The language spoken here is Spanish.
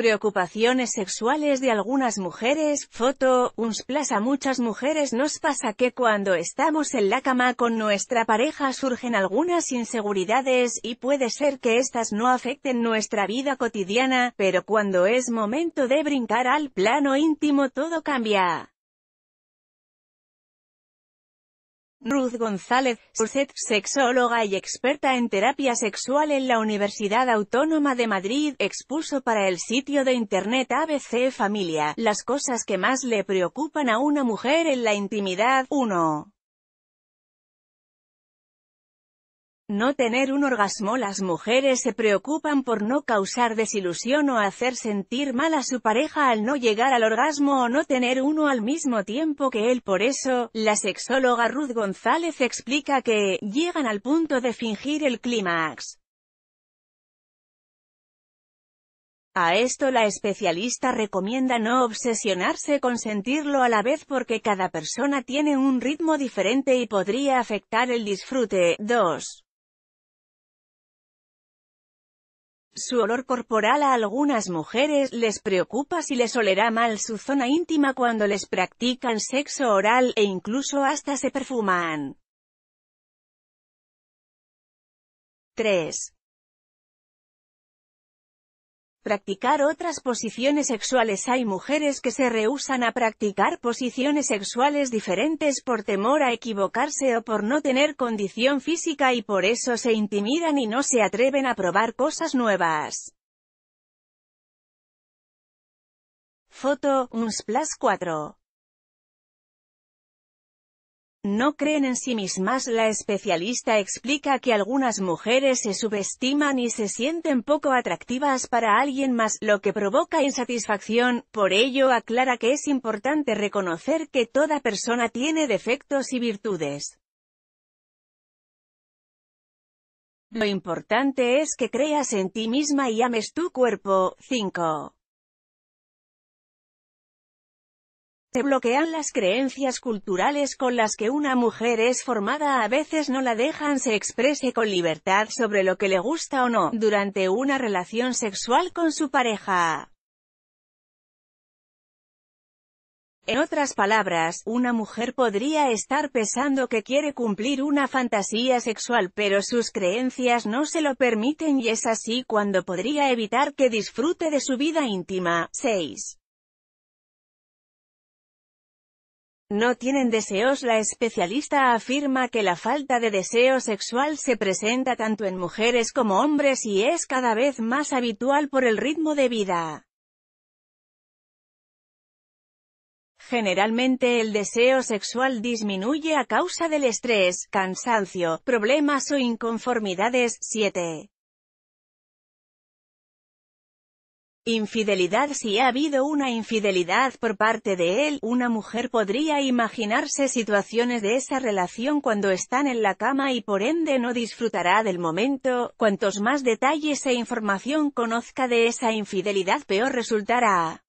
preocupaciones sexuales de algunas mujeres, foto, uns a muchas mujeres nos pasa que cuando estamos en la cama con nuestra pareja surgen algunas inseguridades y puede ser que estas no afecten nuestra vida cotidiana, pero cuando es momento de brincar al plano íntimo todo cambia. Ruth González, sexóloga y experta en terapia sexual en la Universidad Autónoma de Madrid, expuso para el sitio de internet ABC Familia, las cosas que más le preocupan a una mujer en la intimidad, 1. no tener un orgasmo Las mujeres se preocupan por no causar desilusión o hacer sentir mal a su pareja al no llegar al orgasmo o no tener uno al mismo tiempo que él por eso, la sexóloga Ruth González explica que, llegan al punto de fingir el clímax. A esto la especialista recomienda no obsesionarse con sentirlo a la vez porque cada persona tiene un ritmo diferente y podría afectar el disfrute. 2. Su olor corporal a algunas mujeres les preocupa si les olerá mal su zona íntima cuando les practican sexo oral, e incluso hasta se perfuman. 3 practicar otras posiciones sexuales. Hay mujeres que se rehusan a practicar posiciones sexuales diferentes por temor a equivocarse o por no tener condición física y por eso se intimidan y no se atreven a probar cosas nuevas. Foto, Unsplash 4 no creen en sí mismas. La especialista explica que algunas mujeres se subestiman y se sienten poco atractivas para alguien más, lo que provoca insatisfacción, por ello aclara que es importante reconocer que toda persona tiene defectos y virtudes. Lo importante es que creas en ti misma y ames tu cuerpo. 5. Se bloquean las creencias culturales con las que una mujer es formada a veces no la dejan se exprese con libertad sobre lo que le gusta o no, durante una relación sexual con su pareja. En otras palabras, una mujer podría estar pensando que quiere cumplir una fantasía sexual pero sus creencias no se lo permiten y es así cuando podría evitar que disfrute de su vida íntima. 6. no tienen deseos. La especialista afirma que la falta de deseo sexual se presenta tanto en mujeres como hombres y es cada vez más habitual por el ritmo de vida. Generalmente el deseo sexual disminuye a causa del estrés, cansancio, problemas o inconformidades. 7. Infidelidad Si ha habido una infidelidad por parte de él, una mujer podría imaginarse situaciones de esa relación cuando están en la cama y por ende no disfrutará del momento, cuantos más detalles e información conozca de esa infidelidad peor resultará.